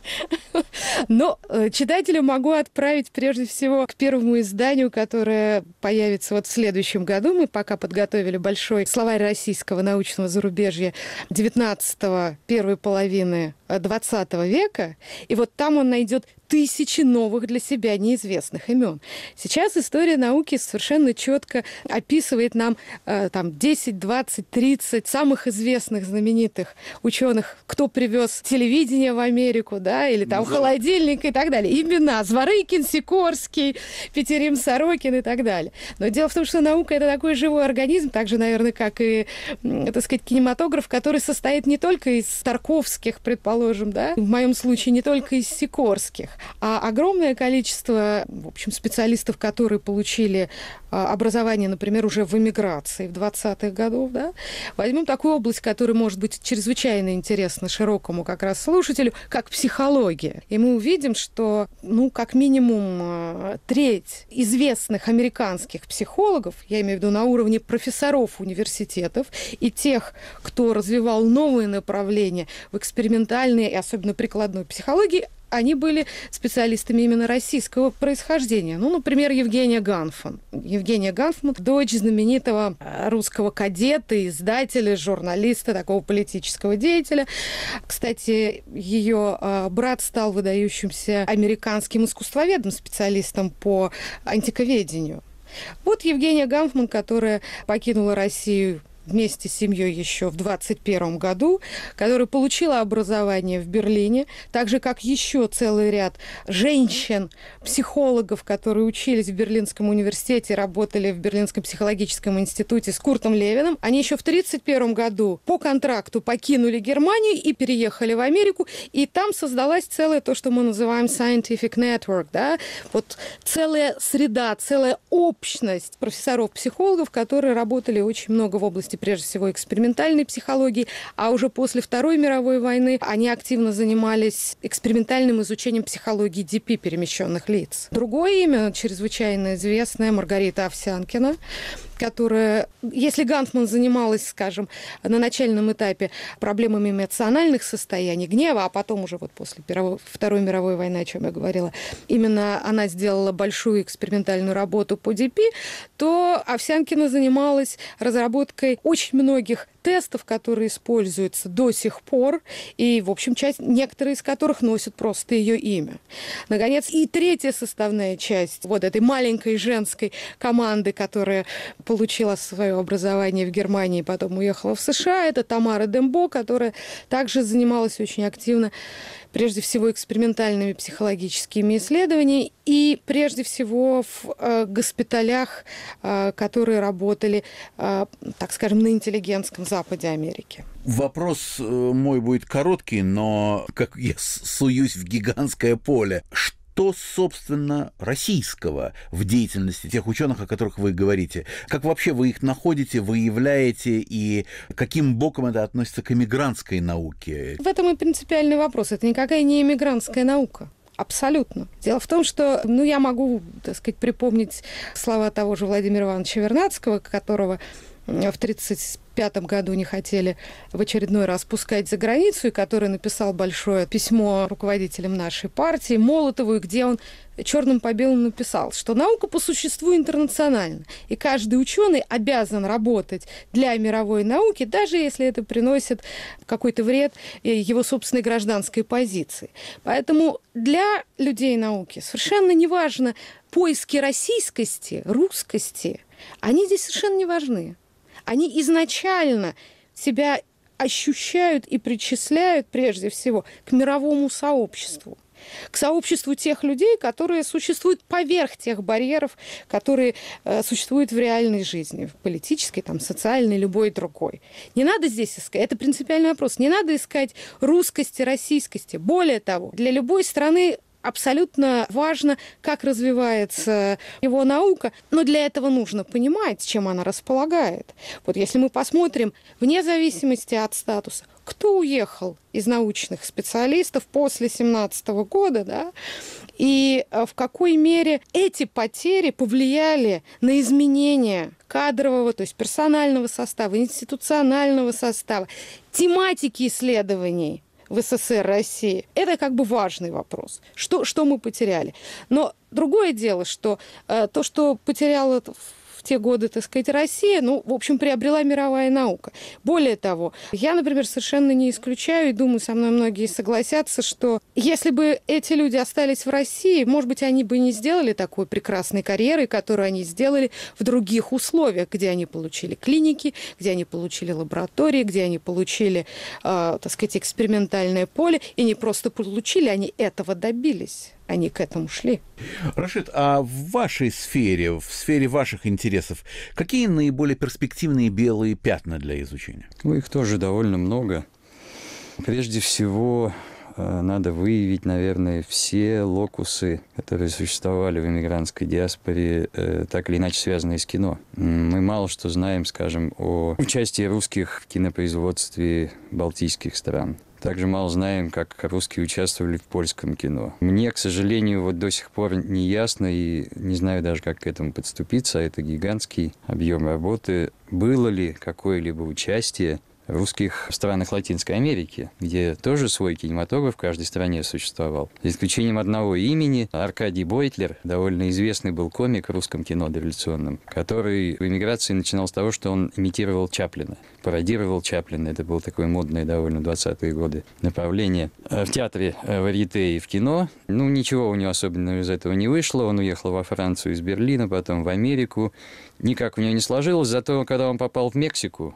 Но ну, э, читателю могу отправить прежде всего к первому изданию, которое появится вот в следующем году. Мы пока подготовили большой словарь российского научного зарубежья 19-го, первой половины 20 э, века. И вот там он найдет тысячи новых для себя неизвестных имен. Сейчас история науки совершенно четко описывает нам э, там 10, 20, 30 самых известных, знаменитых ученых, кто привез телевидение в Америку, да, или там да. холодильник и так далее. Имена Зворыкин, Сикорский, Петерим Сорокин и так далее. Но дело в том, что наука это такой живой организм, также, наверное, как и, так сказать, кинематограф, который состоит не только из Тарковских, предположим, да, в моем случае не только из Сикорских, а огромное количество, в общем, специалистов, которые получили а, образование, например, уже в эмиграции в 20-х годов, да, возьмем такую область, которая может быть чрезвычайно интересна широкому как раз слушателю, как психология. И мы увидим, что, ну, как минимум а, треть известных американских психологов, я имею в виду на уровне профессоров университетов и тех, кто развивал новые направления в экспериментальной и особенно прикладной психологии, они были специалистами именно российского происхождения. Ну, например, Евгения Ганфман. Евгения Ганфман, дочь знаменитого э, русского кадета, издателя, журналиста, такого политического деятеля. Кстати, ее э, брат стал выдающимся американским искусствоведом, специалистом по антиковедению. Вот Евгения Ганфман, которая покинула Россию вместе с семьей еще в 21 году, которая получила образование в Берлине, так же, как еще целый ряд женщин, психологов, которые учились в Берлинском университете, работали в Берлинском психологическом институте с Куртом Левином, Они еще в 31 году по контракту покинули Германию и переехали в Америку, и там создалась целая то, что мы называем scientific network, да, вот целая среда, целая общность профессоров-психологов, которые работали очень много в области области, прежде всего, экспериментальной психологии, а уже после Второй мировой войны они активно занимались экспериментальным изучением психологии ДП перемещенных лиц. Другое имя, чрезвычайно известное, Маргарита Овсянкина, которая, если Гантман занималась, скажем, на начальном этапе проблемами эмоциональных состояний, гнева, а потом уже вот после Первой, Второй мировой войны, о чем я говорила, именно она сделала большую экспериментальную работу по DP, то Овсянкина занималась разработкой очень многих тестов, которые используются до сих пор, и, в общем, часть, некоторые из которых носят просто ее имя. Наконец, и третья составная часть вот этой маленькой женской команды, которая получила свое образование в Германии, потом уехала в США, это Тамара Дембо, которая также занималась очень активно прежде всего экспериментальными психологическими исследованиями и прежде всего в э, госпиталях, э, которые работали, э, так скажем, на интеллигентском Западе Америки. Вопрос э, мой будет короткий, но как я суюсь в гигантское поле. Что что, собственно, российского в деятельности тех ученых, о которых вы говорите? Как вообще вы их находите, выявляете, и каким боком это относится к эмигрантской науке? В этом и принципиальный вопрос. Это никакая не эмигрантская наука. Абсолютно. Дело в том, что ну, я могу, так сказать, припомнить слова того же Владимира Ивановича Вернадского, которого в 1935 году не хотели в очередной раз пускать за границу, и который написал большое письмо руководителям нашей партии Молотову, где он черным по белому написал, что наука по существу интернациональна, и каждый ученый обязан работать для мировой науки, даже если это приносит какой-то вред э, его собственной гражданской позиции. Поэтому для людей науки совершенно неважно поиски российскости, русскости, они здесь совершенно не важны они изначально себя ощущают и причисляют прежде всего к мировому сообществу к сообществу тех людей, которые существуют поверх тех барьеров, которые э, существуют в реальной жизни, в политической, там, социальной, любой другой. Не надо здесь искать, это принципиальный вопрос, не надо искать русскости, российскости. Более того, для любой страны абсолютно важно, как развивается его наука, но для этого нужно понимать, чем она располагает. Вот если мы посмотрим, вне зависимости от статуса, кто уехал из научных специалистов после 2017 года, да, и э, в какой мере эти потери повлияли на изменения кадрового, то есть персонального состава, институционального состава, тематики исследований – в СССР России. Это как бы важный вопрос. Что, что мы потеряли? Но другое дело, что э, то, что потеряла в те годы, так сказать, Россия, ну, в общем, приобрела мировая наука. Более того, я, например, совершенно не исключаю, и думаю, со мной многие согласятся, что если бы эти люди остались в России, может быть, они бы не сделали такой прекрасной карьеры, которую они сделали в других условиях, где они получили клиники, где они получили лаборатории, где они получили, э, так сказать, экспериментальное поле, и не просто получили, они этого добились они к этому шли. Рашид, а в вашей сфере, в сфере ваших интересов, какие наиболее перспективные белые пятна для изучения? Ну, их тоже довольно много. Прежде всего, э, надо выявить, наверное, все локусы, которые существовали в иммигрантской диаспоре, э, так или иначе связанные с кино. Мы мало что знаем, скажем, о участии русских в кинопроизводстве балтийских стран. Также мало знаем, как русские участвовали в польском кино. Мне, к сожалению, вот до сих пор не ясно и не знаю даже, как к этому подступиться. А это гигантский объем работы. Было ли какое-либо участие русских странах Латинской Америки, где тоже свой кинематограф в каждой стране существовал. За исключением одного имени, Аркадий Бойтлер, довольно известный был комик в русском кино дореволюционном, который в эмиграции начинал с того, что он имитировал Чаплина, пародировал Чаплина. Это было такое модное довольно 20-е годы направление. Э, в театре э, варьете и в кино. Ну, ничего у него особенного из этого не вышло. Он уехал во Францию из Берлина, потом в Америку. Никак у него не сложилось. Зато, когда он попал в Мексику,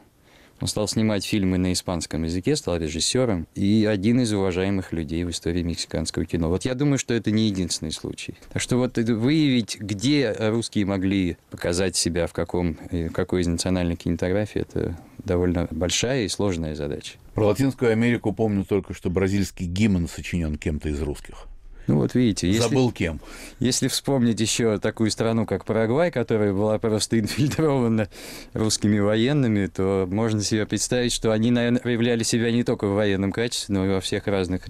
он стал снимать фильмы на испанском языке, стал режиссером и один из уважаемых людей в истории мексиканского кино. Вот я думаю, что это не единственный случай. Так что вот выявить, где русские могли показать себя в каком, э, какой из национальной кинематографии, это довольно большая и сложная задача. Про Латинскую Америку помню только, что бразильский гимн сочинен кем-то из русских. Ну вот видите, если, забыл кем. Если вспомнить еще такую страну, как Парагвай, которая была просто [laughs] инфильтрована русскими военными, то можно себе представить, что они, наверное, проявляли себя не только в военном качестве, но и во всех разных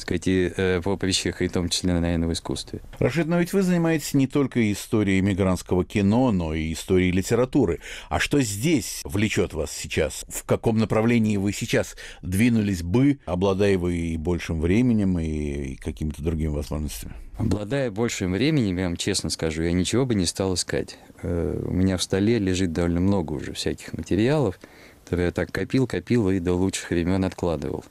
сказать, и э, в вещах, и в том числе, наверное, в искусстве. Рашид, но ведь вы занимаетесь не только историей мигрантского кино, но и историей литературы. А что здесь влечет вас сейчас? В каком направлении вы сейчас двинулись бы, обладая вы и большим временем, и какими-то другими возможностями? Обладая большим временем, я вам честно скажу, я ничего бы не стал искать. Э, у меня в столе лежит довольно много уже всяких материалов, которые я так копил, копил и до лучших времен откладывал.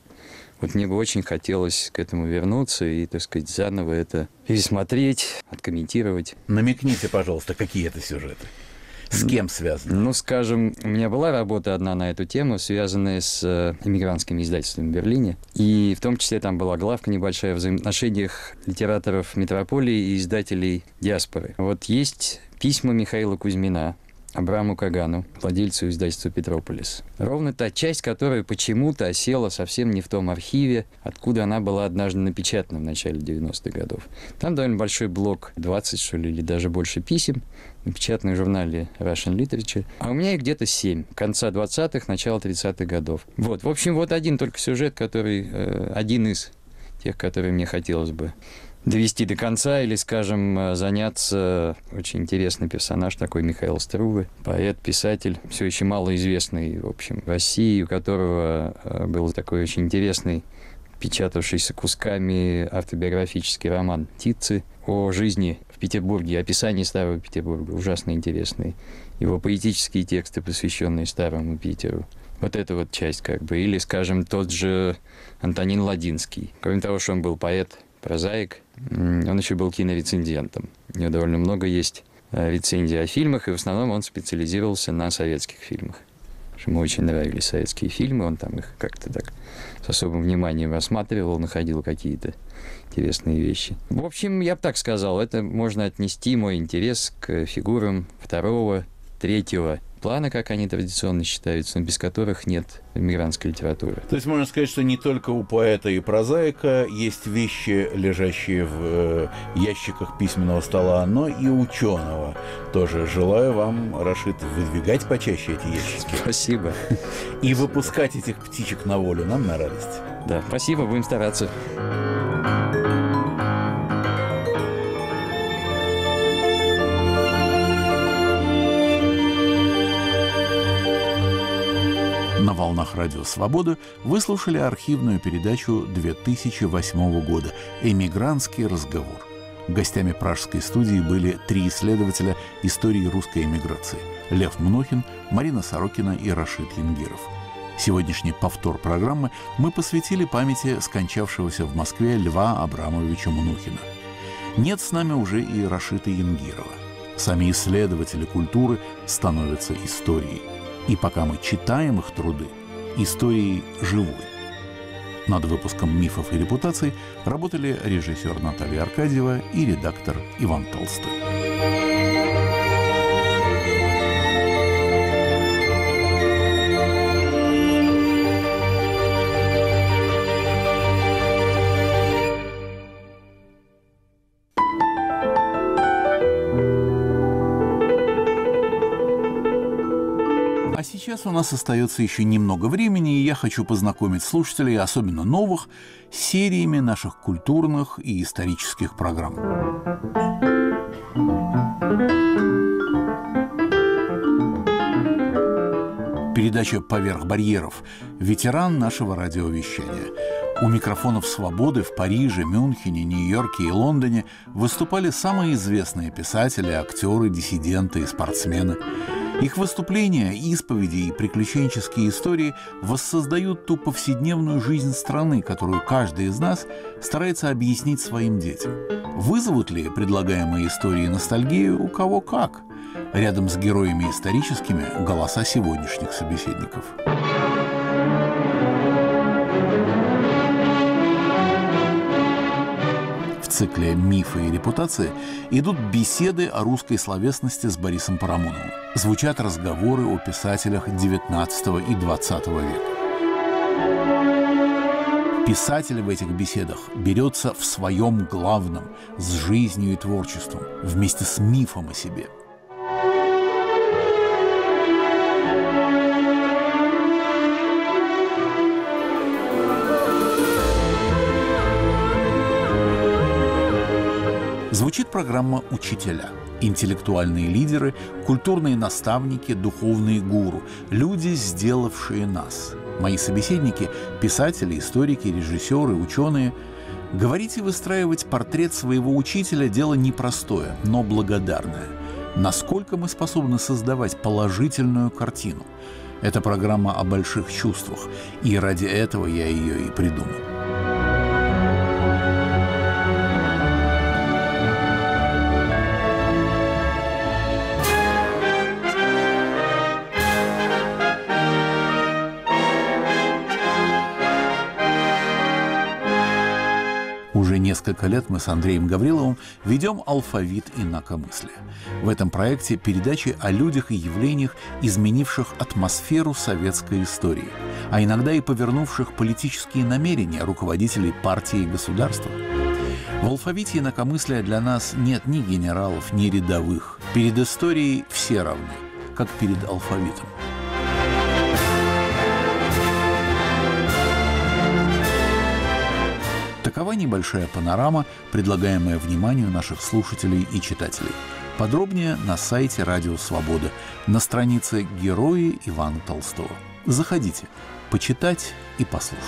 Вот мне бы очень хотелось к этому вернуться и, так сказать, заново это пересмотреть, откомментировать. Намекните, пожалуйста, какие это сюжеты? С кем связаны? Ну, скажем, у меня была работа одна на эту тему, связанная с э, эмигрантскими издательствами в Берлине. И в том числе там была главка небольшая о взаимоотношениях литераторов метрополии и издателей диаспоры. Вот есть письма Михаила Кузьмина, Абраму Кагану, владельцу издательства «Петрополис». Ровно та часть, которая почему-то осела совсем не в том архиве, откуда она была однажды напечатана в начале 90-х годов. Там довольно большой блок, 20, что ли, или даже больше писем, напечатанных в журнале Russian Literature. А у меня их где-то 7, конца 20-х, начала 30-х годов. Вот, в общем, вот один только сюжет, который, э, один из тех, которые мне хотелось бы довести до конца или, скажем, э, заняться. Очень интересный персонаж такой Михаил Струвы, поэт, писатель, все еще малоизвестный, в общем, в России, у которого э, был такой очень интересный печатавшийся кусками автобиографический роман «Птицы» о жизни в Петербурге, описание Старого Петербурга, ужасно интересный. Его поэтические тексты, посвященные Старому Питеру. Вот эта вот часть как бы. Или, скажем, тот же Антонин Ладинский. Кроме того, что он был поэт, прозаик. Он еще был кинорецензентом. У него довольно много есть э, рецензий о фильмах, и в основном он специализировался на советских фильмах. Ему очень нравились советские фильмы, он там их как-то так с особым вниманием рассматривал, находил какие-то интересные вещи. В общем, я бы так сказал, это можно отнести мой интерес к фигурам второго, третьего плана, как они традиционно считаются, но без которых нет мигрантской литературы. То есть можно сказать, что не только у поэта и прозаика есть вещи, лежащие в э, ящиках письменного стола, но и ученого тоже. Желаю вам, Рашид, выдвигать почаще эти ящики. Спасибо. И выпускать этих птичек на волю нам на радость. Да, спасибо, будем стараться. волнах Радио Свобода выслушали архивную передачу 2008 года «Эмигрантский разговор». Гостями пражской студии были три исследователя истории русской эмиграции – Лев Мнохин, Марина Сорокина и Рашид Янгиров. Сегодняшний повтор программы мы посвятили памяти скончавшегося в Москве Льва Абрамовича Мнухина. Нет с нами уже и Рашита Янгирова. Сами исследователи культуры становятся историей – и пока мы читаем их труды, истории живой. Над выпуском «Мифов и репутаций» работали режиссер Наталья Аркадьева и редактор Иван Толстой. у нас остается еще немного времени, и я хочу познакомить слушателей, особенно новых, с сериями наших культурных и исторических программ. Передача «Поверх барьеров» – ветеран нашего радиовещания. У микрофонов «Свободы» в Париже, Мюнхене, Нью-Йорке и Лондоне выступали самые известные писатели, актеры, диссиденты и спортсмены. Их выступления, исповеди и приключенческие истории воссоздают ту повседневную жизнь страны, которую каждый из нас старается объяснить своим детям. Вызовут ли предлагаемые истории ностальгию у кого как? Рядом с героями историческими – голоса сегодняшних собеседников. цикле «Мифы и репутации» идут беседы о русской словесности с Борисом Парамоновым. Звучат разговоры о писателях XIX и XX века. Писатель в этих беседах берется в своем главном, с жизнью и творчеством, вместе с мифом о себе – Звучит программа «Учителя». Интеллектуальные лидеры, культурные наставники, духовные гуру, люди, сделавшие нас. Мои собеседники – писатели, историки, режиссеры, ученые. Говорить и выстраивать портрет своего учителя – дело непростое, но благодарное. Насколько мы способны создавать положительную картину? Это программа о больших чувствах, и ради этого я ее и придумал. несколько лет мы с Андреем Гавриловым ведем алфавит инакомыслия. В этом проекте передачи о людях и явлениях, изменивших атмосферу советской истории, а иногда и повернувших политические намерения руководителей партии и государства. В алфавите инакомыслия для нас нет ни генералов, ни рядовых. Перед историей все равны, как перед алфавитом. небольшая панорама, предлагаемая вниманию наших слушателей и читателей. Подробнее на сайте Радио Свобода, на странице «Герои Ивана Толстого». Заходите, почитать и послушать.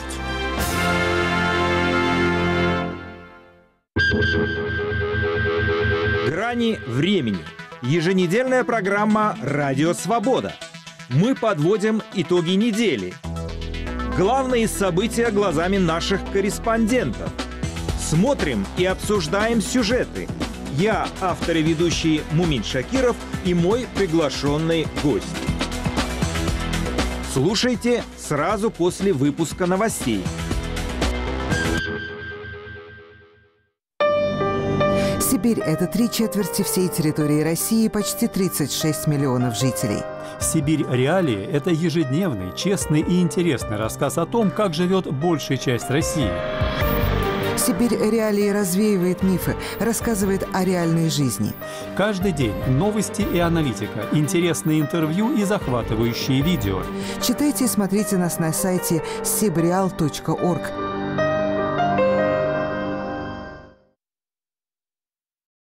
Грани времени. Еженедельная программа «Радио Свобода». Мы подводим итоги недели. Главные события глазами наших корреспондентов – Смотрим и обсуждаем сюжеты. Я, автор и ведущий Мумин Шакиров и мой приглашенный гость. Слушайте сразу после выпуска новостей. Сибирь – это три четверти всей территории России и почти 36 миллионов жителей. «Сибирь. Реалии» – это ежедневный, честный и интересный рассказ о том, как живет большая часть России. Сибирь реалии развеивает мифы, рассказывает о реальной жизни. Каждый день новости и аналитика, интересные интервью и захватывающие видео. Читайте и смотрите нас на сайте sibreal.org.